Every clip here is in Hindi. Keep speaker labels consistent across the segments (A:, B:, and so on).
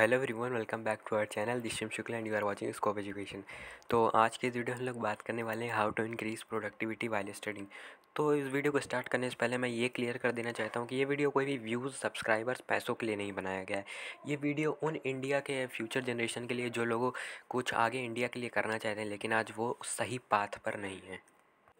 A: hello everyone welcome back to our channel Disham Shukla and you are watching Scope Education तो आज के वीडियो हम लोग बात करने वाले हैं how to increase productivity while studying तो इस वीडियो को स्टार्ट करने से पहले मैं ये क्लियर कर देना चाहता हूँ कि ये वीडियो कोई भी व्यूज़ सब्सक्राइबर्स पैसों के लिए नहीं बनाया गया है ये वीडियो उन इंडिया के फ्यूचर जनरेशन के लिए जो लोगों कुछ आगे इंडिया के लिए करना चाहते हैं लेकिन आज वो सही पाथ पर नहीं है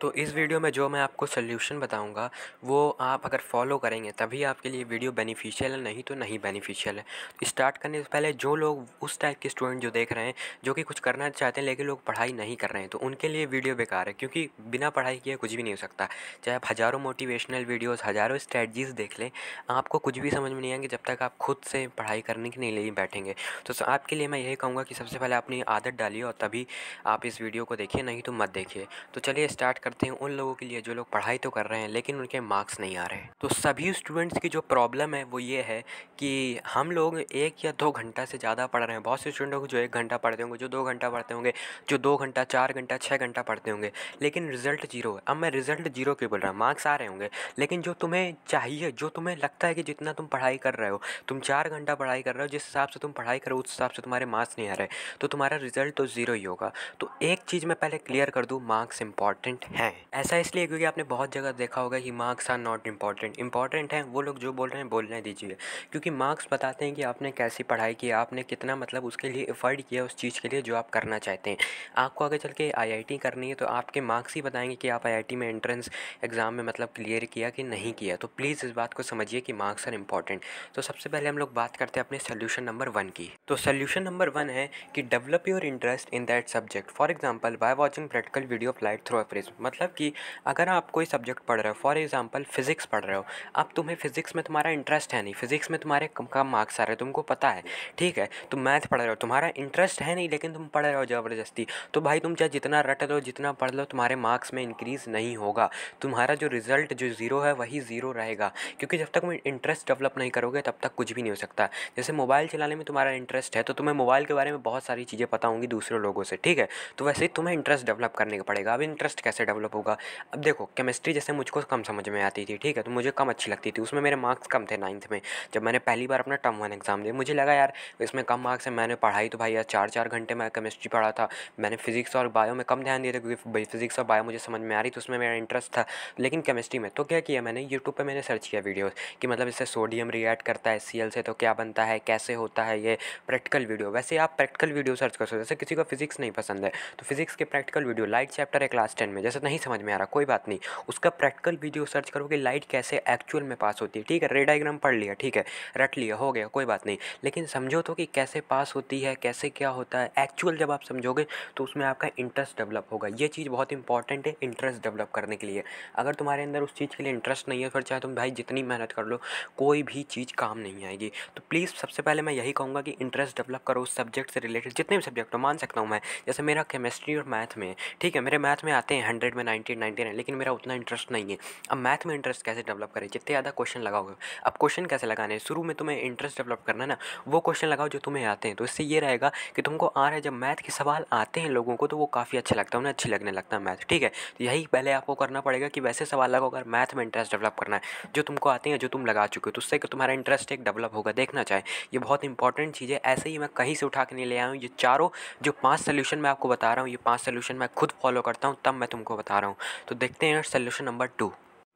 A: तो इस वीडियो में जो मैं आपको सोल्यूशन बताऊंगा वो आप अगर फॉलो करेंगे तभी आपके लिए वीडियो बेनिफिशियल है नहीं तो नहीं बेनिफिशियल है स्टार्ट करने से पहले जो लोग उस टाइप के स्टूडेंट जो देख रहे हैं जो कि कुछ करना चाहते हैं लेकिन लोग पढ़ाई नहीं कर रहे हैं तो उनके लिए वीडियो बेकार है क्योंकि बिना पढ़ाई किए कुछ भी नहीं हो सकता चाहे आप हज़ारों मोटिवेशनल वीडियोज़ हज़ारों स्ट्रेटजीज़ देख लें आपको कुछ भी समझ में नहीं आएंगे जब तक आप खुद से पढ़ाई करने के लिए बैठेंगे तो आपके लिए मैं यही कहूँगा कि सबसे पहले अपनी आदत डालिए और तभी आप इस वीडियो को देखिए नहीं तो मत देखिए तो चलिए स्टार्ट करते हैं उन लोगों के लिए जो लोग पढ़ाई तो कर रहे हैं लेकिन उनके मार्क्स नहीं आ रहे तो सभी स्टूडेंट्स की जो प्रॉब्लम है वो ये है कि हम लोग एक या दो घंटा से ज़्यादा पढ़ रहे हैं बहुत से स्टूडेंट को जो एक घंटा पढ़ते होंगे जो दो घंटा पढ़ते होंगे जो दो घंटा चार घंटा छः घंटा पढ़ते होंगे लेकिन रिजल्ट जीरो है अब मैं रिजल्ट जीरो क्यों बोल रहा हूँ मार्क्स आ रहे होंगे लेकिन जो तुम्हें चाहिए जो तुम्हें लगता है कि जितना तुम पढ़ाई कर रहे हो तुम चार घंटा पढ़ाई कर रहे हो जिस हिसाब से तुम पढ़ाई करो उस हिसाब से तुम्हारे मार्क्स नहीं आ रहे तो तुम्हारा रिजल्ट तो ज़ीरो ही होगा तो एक चीज़ मैं पहले क्लियर कर दूँ मार्क्स इंपॉर्टेंट हैं ऐसा इसलिए क्योंकि आपने बहुत जगह देखा होगा कि marks are not important important हैं वो लोग जो बोल रहे हैं बोलने दीजिए क्योंकि मार्क्स बताते हैं कि आपने कैसी पढ़ाई की आपने कितना मतलब उसके लिए एफर्ट किया उस चीज़ के लिए जो आप करना चाहते हैं आपको आगे चल के आई करनी है तो आपके मार्क्स ही बताएंगे कि आप आई में एंट्रेंस एग्ज़ाम में मतलब क्लियर किया कि नहीं किया तो प्लीज़ इस बात को समझिए कि मार्क्स आर इम्पॉर्टेंट तो सबसे पहले हम लोग बात करते हैं अपने सोल्यूशन नंबर वन की तो सोल्यूशन नंबर वन है कि develop your interest in that subject for example by watching practical video applied through a prism मतलब कि अगर आप कोई सब्जेक्ट पढ़ रहे हो फॉर एग्ज़ाम्पल फिज़िक्स पढ़ रहे हो अब तुम्हें फ़िज़िक्स में तुम्हारा इंटरेस्ट है नहीं फिज़िक्स में तुम्हारे कम कम मार्क्स आ रहे हैं तुमको पता है ठीक है तुम मैथ पढ़ रहे हो तुम्हारा इंटरेस्ट है नहीं लेकिन तुम पढ़ रहे हो ज़बरदस्ती तो भाई तुम चाहे जितना रट लो जितना पढ़ लो तुम्हारे मार्क्स में इंक्रीज़ नहीं होगा तुम्हारा जो रिज़ल्ट जो ज़ीरो है वही ज़ीरो रहेगा क्योंकि जब तक तुम इंटरेस्ट डेवलप नहीं करोगे तब तक कुछ भी नहीं हो सकता जैसे मोबाइल चलाने में तुम्हारा इंटरेस्ट है तो तुम्हें मोबाइल के बारे में बहुत सारी चीज़ें पता होंगी दूसरे लोगों से ठीक है तो वैसे ही तुम्हें इंटरेस्ट डेवलप करने का पड़ेगा अब इंटरेस्ट कैसे डेवलप डेवलप होगा अब देखो केमिस्ट्री जैसे मुझको कम समझ में आती थी ठीक है तो मुझे कम अच्छी लगती थी उसमें मेरे मार्क्स कम थे नाइन्थ में जब मैंने पहली बार अपना टर्म वन एग्जाम दिया मुझे लगा यार इसमें कम मार्क्स है मैंने पढ़ाई तो भाई यार चार चार घंटे मैं केमिस्ट्री पढ़ा था मैंने फिजिक्स और बायो में कम ध्यान दिया था क्योंकि फिजिक्स और बायो मुझे समझ में आ रही थी उसमें मेरा इंटरेस्ट था लेकिन केमिस्ट्री में तो क्या किया मैंने यूट्यूब पर मैंने सर्च किया वीडियोज़ कि मतलब इससे सोडियम रिएक्ट करता है सी से तो क्या बनता है कैसे होता है ये प्रैक्टिकल वीडियो वैसे आप प्रैक्टिकल वीडियो सर्च कर सकते हो जैसे किसी को फिजिक्स नहीं पसंद है तो फिजिक्स के प्रैक्टिकल वीडियो लाइट चैप्टर है क्लास टेन में जैसे से नहीं समझ में आ रहा कोई बात नहीं उसका प्रैक्टिकल वीडियो सर्च करो कि लाइट कैसे एक्चुअल में पास होती है ठीक है रेडाइग्राम पढ़ लिया ठीक है रट लिया हो गया कोई बात नहीं लेकिन समझो तो कि कैसे पास होती है कैसे क्या होता है एक्चुअल जब आप समझोगे तो उसमें आपका इंटरेस्ट डेवलप होगा ये चीज़ बहुत इंपॉर्टेंट है इंटरेस्ट डेवलप करने के लिए अगर तुम्हारे अंदर उस चीज़ के लिए इंटरेस्ट नहीं है फिर चाहे तुम भाई जितनी मेहनत कर लो कोई भी चीज़ काम नहीं आएगी तो प्लीज़ सबसे पहले मैं यही कहूँगा कि इंटरेस्ट डेवलप करो उस सब्जेक्ट से रिलेटेड जितने भी सब्जेक्ट हो मान सकता हूँ मैं जैसे मेरा केमिस्ट्री और मैथ में ठीक है मेरे मैथ में आते हैं हंड्रेड हंड्रेड में नाइन्टी नाइन्टी नाइन लेकिन मेरा उतना इंटरेस्ट नहीं है अब मैथ में इंटरेस्ट कैसे डेवलप करें जितने ज़्यादा क्वेश्चन लगाओगे अब क्वेश्चन कैसे लगाने हैं शुरू में तुम्हें इंटरेस्ट डेवलप करना है ना वो क्वेश्चन लगाओ जो तुम्हें आते हैं तो इससे ये रहेगा कि तुमको आ रहा है जब मैथ के सवाल आते हैं लोगों को तो वो काफ़ी अच्छा लगता है उन्हें अच्छी लगने लगता है मैथ ठीक है तो यही पहले आपको करना पड़ेगा कि वैसे सवाल लगाओ अगर मैथ में इंटरेस्ट डेवलप करना है जो तुमको आते हैं जो तुम लगा चुके हो तो उससे तुम्हारा इंटरेस्ट एक डेवलप होगा देखना चाहे ये बहुत इंपॉर्टेंट चीज़ है ऐसे ही मैं कहीं से उठा के नहीं ले आया हूँ ये चारों जो पाँच सोल्यूशन मैं आपको बता रहा हूँ ये पाँच सोल्यूशन मैं खुद फॉलो करता हूँ तब मैं तुमको बता रहा हूँ तो देखते हैं सोल्यूशन नंबर टू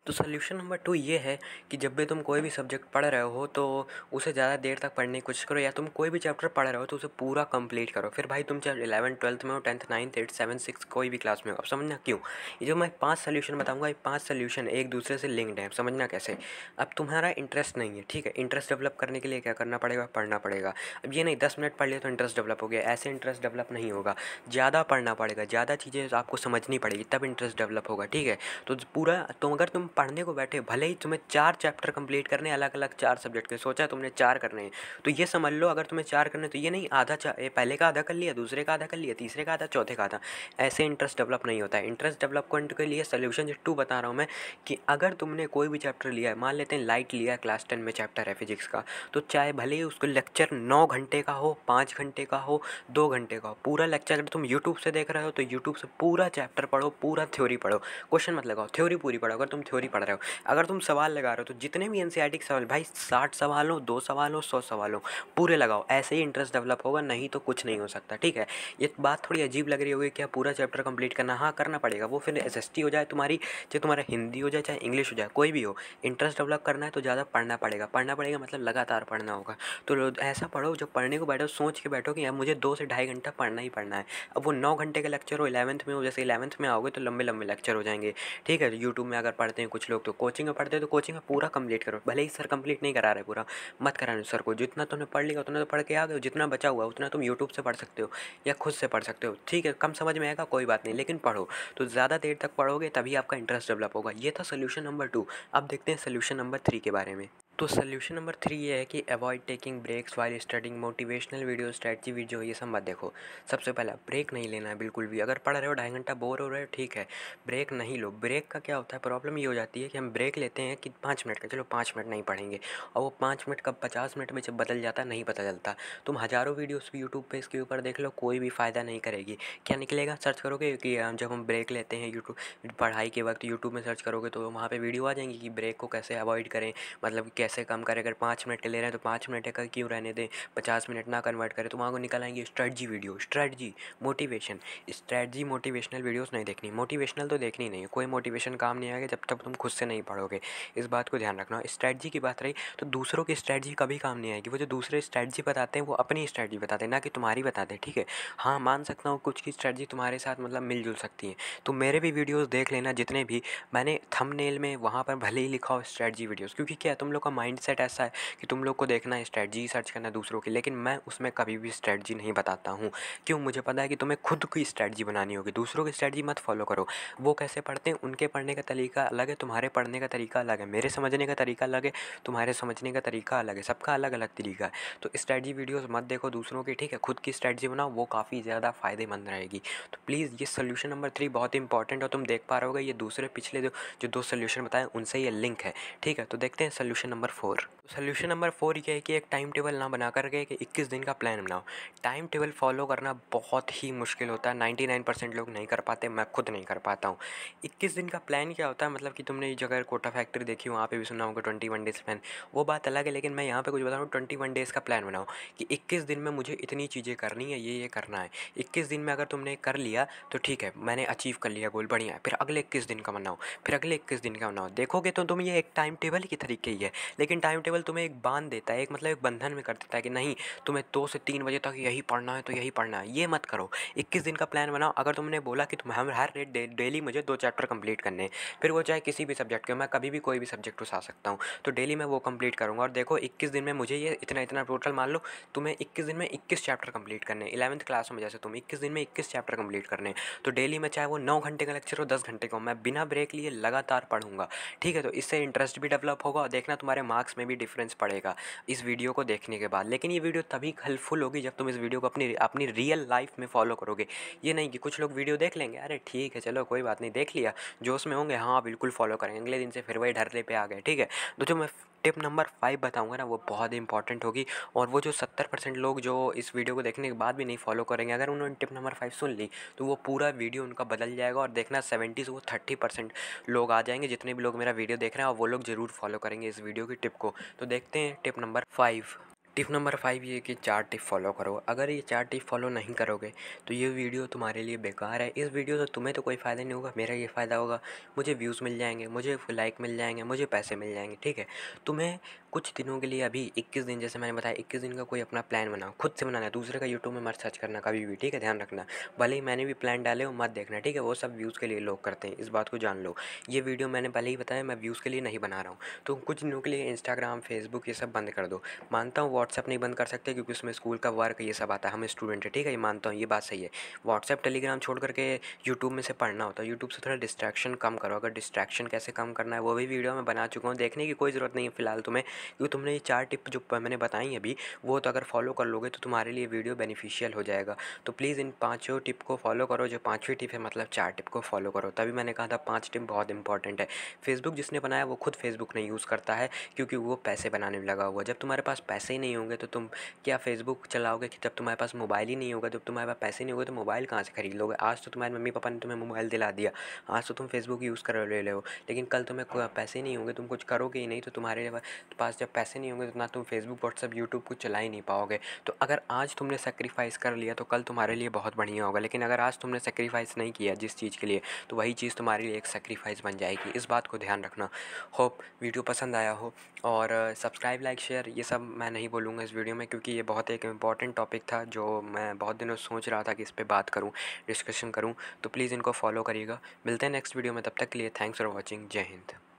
A: तो सोल्यूशन नंबर टू ये है कि जब भी तुम कोई भी सब्जेक्ट पढ़ रहे हो तो उसे ज़्यादा देर तक पढ़ने की कोशिश करो या तुम कोई भी चैप्टर पढ़ रहे हो तो उसे पूरा कंप्लीट करो फिर भाई तुम चाहे इलेवन ट्वेल्थ में हो tenth ninth eight seven six कोई भी क्लास में हो अब समझना क्यों ये जो मैं पाँच सोल्यूशन बताऊँगा ये पाँच सोल्यूशन एक दूसरे से लिंक्ड है समझना कैसे अब तुम्हारा इंटरेस्ट नहीं है ठीक है इंटरेस्ट डेवलप करने के लिए क्या करना पड़ेगा पढ़ना पड़ेगा अब ये नहीं दस मिनट पढ़ लिया तो इंटरेस्ट डेवलप हो गया ऐसे इंटरेस्ट डेवलप नहीं होगा ज़्यादा पढ़ना पड़ेगा ज़्यादा चीज़ें आपको समझनी पड़ेगी तब इंटरेस्ट डेवलप होगा ठीक है तो पूरा तो अगर तुम पढ़ने को बैठे भले ही तुम्हें चार चैप्टर कंप्लीट करने अलग अलग चार सब्जेक्ट के सोचा तुमने चार करने हैं तो ये समझ लो अगर तुम्हें चार करने तो ये नहीं आधा पहले का आधा कर लिया दूसरे का आधा कर लिया तीसरे का आधा चौथे का आधा ऐसे इंटरेस्ट डेवलप नहीं होता है इंटरेस्ट डेवलपमेंट के लिए सोल्यूशन जो टू बता रहा हूँ मैं कि अगर तुमने कोई भी चैप्टर लिया है मान लेते हैं लाइट लिया क्लास टेन में चैप्टर है फिजिक्स का तो चाहे भले ही उसको लेक्चर नौ घंटे का हो पाँच घंटे का हो दो घंटे का हो पूरा लेक्चर अगर तुम यूट्यूब से देख रहे हो तो यूट्यूब से पूरा चैप्टर पढ़ो पूरा थ्योरी पढ़ो क्वेश्चन मत लगाओ थ्योरी पूरी पढ़ो अगर तुम थ्योरी थ्योरी पढ़ रहे हो अगर तुम सवाल लगा रहे हो तो जितने भी एन e के सवाल भाई साठ सवाल हो दो सवाल हो सौ सवाल हो पूरे लगाओ ऐसे ही इंटरेस्ट डेवलप होगा नहीं तो कुछ नहीं हो सकता ठीक है ये बात थोड़ी अजीब लग रही होगी क्या पूरा चैप्टर कंप्लीट करना हाँ करना पड़ेगा वो फिर एस हो जाए तुम्हारी चाहे तुम्हारा हिंदी हो जाए चाहे इंग्लिश हो जाए कोई भी हो इंटरेस्ट डेवलप करना है तो ज़्यादा पढ़ना पड़ेगा पढ़ना पड़ेगा मतलब लगातार पढ़ना होगा तो ऐसा पढ़ो जब पढ़ने को बैठो सोच के बैठो कि अब मुझे दो से ढाई घंटा पढ़ना ही पढ़ना है अब वो नौ घंटे का लेक्चर हो इलेवंथ में हो जैसे इलेवंथ में आओगे तो लंबे लंबे लेक्चर हो जाएंगे ठीक है यूट्यूब में अगर पढ़ते हैं कुछ लोग तो कोचिंग में पढ़ते हो तो कोचिंग में पूरा कंप्लीट करो भले ही सर कंप्लीट नहीं करा रहे पूरा मत करा रहे सर को जितना तुमने पढ़ लिया उतना तो पढ़ के आ गए जितना बचा हुआ उतना तुम यूट्यूब से पढ़ सकते हो या खुद से पढ़ सकते हो ठीक है कम समझ में आएगा कोई बात नहीं लेकिन पढ़ो तो ज़्यादा देर तक पढ़ोगे तभी आपका इंटरेस्ट डेवलप होगा ये था सोल्यूशन नंबर टू अब देखते हैं सोल्यूशन नंबर थ्री के बारे में तो सोल्यूशन नंबर थ्री ये है कि avoid taking breaks while studying motivational video strategy video ये सब मत देखो सबसे पहला ब्रेक नहीं लेना है बिल्कुल भी अगर पढ़ रहे हो ढाई घंटा बोर हो रहे हो ठीक है ब्रेक नहीं लो ब्रेक का क्या होता है प्रॉब्लम ये हो जाती है कि हम ब्रेक लेते हैं कि पाँच मिनट का चलो पाँच मिनट नहीं पढ़ेंगे और वो पाँच मिनट का पचास मिनट में जब बदल जाता नहीं पता चलता तुम हज़ारों वीडियोस भी यूट्यूब पर इसके ऊपर देख लो कोई भी फ़ायदा नहीं करेगी क्या निकलेगा सर्च करोगे कि जब हम ब्रेक लेते हैं यूट्यूब पढ़ाई के वक्त यूट्यूब में सर्च करोगे तो वहाँ पर वीडियो आ जाएंगी कि ब्रेक को कैसे अवॉइड करें मतलब कैसे कैसे कम करें अगर पाँच मिनट के ले रहे हैं तो पाँच मिनट का क्यों रहने दें पचास मिनट ना कन्वर्ट करें तो वहाँ को निकल आएंगे strategy video strategy motivation strategy motivational videos नहीं देखनी मोटिवेशनल तो देखनी नहीं कोई मोटिवेशन काम नहीं आएगा जब तक तुम खुद से नहीं पढ़ोगे इस बात को ध्यान रखना स्ट्रैटजी की बात रही तो दूसरों की स्ट्रैटजी कभी काम नहीं आएगी वो जो दूसरे स्ट्रैटजी बताते हैं वो अपनी स्ट्रैटजी बताते हैं ना कि तुम्हारी बताते ठीक है हाँ मान सकता हूँ कुछ की स्ट्रैटजी तुम्हारे साथ मतलब मिलजुल सकती है तो मेरे भी वीडियोज़ देख लेना जितने भी मैंने थंबनेल में वहाँ पर भले ही लिखा हो स्ट्रैटजी वीडियोज़ क्योंकि क्या तुम लोग माइंड सेट ऐसा है कि तुम लोग को देखना है स्ट्रैटजी सर्च करना है दूसरों की लेकिन मैं उसमें कभी भी स्ट्रैटजी नहीं बताता हूँ क्यों मुझे पता है कि तुम्हें खुद की स्ट्रैटजी बनानी होगी दूसरों की स्ट्रैटजी मत फॉलो करो वो कैसे पढ़ते हैं उनके पढ़ने का तरीका अलग है तुम्हारे पढ़ने का तरीका अलग है मेरे समझने का तरीका अलग है तुम्हारे समझने का तरीका अलग है सबका अलग अलग तरीका है तो स्ट्रैटजी वीडियोज़ मत देखो दूसरों की ठीक है खुद की स्ट्रैटजी बनाओ वो काफ़ी ज़्यादा फ़ायदेमंद रहेगी तो प्लीज़ ये सोल्यूशन नंबर थ्री बहुत इंपॉर्टेंट और तुम देख पा रहे हो ये दूसरे पिछले जो दो सोल्यूशन बताएं उनसे ये लिंक है ठीक है तो देखते हैं सोल्यूशन नंबर नंबर फोर तो सोल्यूशन नंबर फोर ये है कि एक टाइम टेबल ना बना करके कि इक्कीस दिन का प्लान बनाओ टाइम टेबल फॉलो करना बहुत ही मुश्किल होता है नाइन्टी नाइन परसेंट लोग नहीं कर पाते मैं खुद नहीं कर पाता हूँ इक्कीस दिन का प्लान क्या होता है मतलब कि तुमने जगह कोटा फैक्ट्री देखी वहाँ पर भी सुना होगा ट्वेंटी वन डेज़ प्लान वो बात अलग है लेकिन मैं यहाँ पर कुछ बताऊँ ट्वेंटी वन डेज़ का प्लान बनाओ कि इक्कीस दिन में मुझे इतनी चीज़ें करनी है ये ये करना है इक्कीस दिन में अगर तुमने कर लिया तो ठीक है मैंने अचीव कर लिया गोल बढ़िया फिर अगले इक्कीस दिन का बनाओ फिर अगले इक्कीस दिन का बनाओ देखोगे तो तुम ये एक टाइम टेबल के तरीके ही है लेकिन टाइम टेबल तुम्हें एक बांध देता है एक मतलब एक बंधन में कर देता है कि नहीं तुम्हें दो से तीन बजे तक यही पढ़ना है तो यही पढ़ना है ये मत करो इक्कीस दिन का प्लान बनाओ अगर तुमने बोला कि तुम हम हर डेली मुझे दो चैप्टर कंप्लीट करने फिर वो चाहे किसी भी सब्जेक्ट के मैं कभी भी कोई भी सब्जेक्ट उठा सकता हूँ तो डेली मैं वो कंप्लीट करूँगा और देखो इक्कीस दिन में मुझे ये इतना इतना टोटल मान लो तुम्हें इक्कीस दिन में इक्कीस चैप्टर कंप्लीट करने इलेवंथ क्लास में जैसे तुम इक्कीस दिन में इक्कीस चैप्टर कंप्लीट करने तो डेली में चाहे वो नौ घंटे का लेक्चर हो दस घंटे का हो मैं बिना ब्रेक लिए लगातार पढ़ूंगा ठीक है तो इससे इंटरेस्ट भी डेवलप होगा और देखना तुम्हारे तुम्हारे मार्क्स में भी डिफरेंस पड़ेगा इस वीडियो को देखने के बाद लेकिन ये वीडियो तभी हेल्पफुल होगी जब तुम इस वीडियो को अपनी अपनी रियल लाइफ में फॉलो करोगे ये नहीं कि कुछ लोग वीडियो देख लेंगे अरे ठीक है चलो कोई बात नहीं देख लिया जो उसमें होंगे हाँ बिल्कुल फॉलो करेंगे अगले दिन से फिर वही ढरले पे आ गए ठीक है तो जो मैं टिप नंबर फाइव बताऊंगा ना वो बहुत इंपॉर्टेंट होगी और वो जो सत्तर परसेंट लोग जो इस वीडियो को देखने के बाद भी नहीं फॉलो करेंगे अगर उन्होंने टिप नंबर फाइव सुन ली तो वो पूरा वीडियो उनका बदल जाएगा और देखना सेवेंटी से वो थर्टी परसेंट लोग आ जाएंगे जितने भी लोग मेरा वीडियो देख रहे हैं और वो लोग ज़रूर फॉलो करेंगे इस वीडियो को होगी टिप को तो देखते हैं tip number five tip number five ये कि चार टिप फॉलो करो अगर ये चार टिप फॉलो नहीं करोगे तो ये वीडियो तुम्हारे लिए बेकार है इस वीडियो से तुम्हें तो कोई फ़ायदा नहीं होगा मेरा ये फ़ायदा होगा मुझे व्यूज़ मिल जाएंगे मुझे लाइक मिल जाएंगे मुझे पैसे मिल जाएंगे ठीक है तुम्हें कुछ दिनों के लिए अभी इक्कीस दिन जैसे मैंने बताया इक्कीस दिन का कोई अपना प्लान बनाओ खुद से बनाना दूसरे का यूट्यूब में मत सर्च करना कभी भी ठीक है ध्यान रखना भले ही मैंने भी प्लान डाले हो मत देखना ठीक है वो सब व्यूज़ के लिए लोग करते हैं इस बात को जान लो ये वीडियो मैंने पहले ही बताया मैं व्यूज़ के लिए नहीं बना रहा हूँ तो कुछ दिनों के लिए इंस्टाग्राम फेसबुक ये सब बंद कर दो मानता हूँ व्हाट्सएप नहीं बंद कर सकते क्योंकि उसमें स्कूल का वर्क ये सब आता है हम स्टूडेंट है ठीक है ये मानता हूँ ये बात सही है व्हाट्सएप टेलीग्राम छोड़ करके यूट्यूब में से पढ़ना होता है यूट्यूब से थोड़ा डिस्ट्रैक्शन कम करो अगर डिस्ट्रैक्शन कैसे कम करना है वो भी वीडियो मैं बना चुका हूँ देखने की कोई ज़रूरत नहीं है फिलहाल तुम्हें क्योंकि तुमने ये चार टिप जो मैंने बताई अभी वो तो अगर फॉलो कर लोगे तो तुम्हारे लिए वीडियो बेनिफिशियल हो जाएगा तो प्लीज़ इन पाँचों टिप को फॉलो करो जो पाँचवीं टिप है मतलब चार टिप को फॉलो करो तभी मैंने कहा था पाँच टिप बहुत इंपॉर्टेंट है फेसबुक जिसने बनाया वो खुद फेसबुक नहीं यूज़ करता है क्योंकि वो पैसे बनाने में लगा हुआ जब तुम्हारे पास पैसे ही नहीं नहीं होंगे तो तुम क्या फेसबुक चलाओगे कि जब तुम्हारे पास मोबाइल ही नहीं होगा जब तुम्हारे पास पैसे नहीं होगा तो मोबाइल कहाँ से खरीद लोगे आज तो तुम्हारे मम्मी पापा ने तुम्हें मोबाइल दिला दिया आज तो तुम फेसबुक यूज़ कर रहे हो लेकिन कल तुम्हें पैसे नहीं होंगे तुम कुछ करोगे ही नहीं तो तुम्हारे पास जब पैसे नहीं होंगे तो ना तुम फेसबुक व्हाट्सअप यूट्यूब कुछ चला ही नहीं पाओगे तो अगर आज तुमने सेक्रीफाइस कर लिया तो कल तुम्हारे लिए बहुत बढ़िया होगा लेकिन अगर आज तुमने सेक्रीफाइस नहीं किया जिस चीज़ के लिए तो वही चीज़ तुम्हारे लिए एक सेक्रीफाइस बन जाएगी इस बात को ध्यान रखना होप वीडियो पसंद आया हो और सब्सक्राइब लाइक शेयर ये सब मैं नहीं बोल बोलूँगा इस वीडियो में क्योंकि ये बहुत एक इंपॉर्टेंट टॉपिक था जो मैं बहुत दिनों सोच रहा था कि इस पर बात करूँ डिस्कशन करूँ तो प्लीज़ इनको फॉलो करिएगा मिलते हैं नेक्स्ट वीडियो में तब तक के लिए थैंक्स फॉर वॉचिंग जय हिंद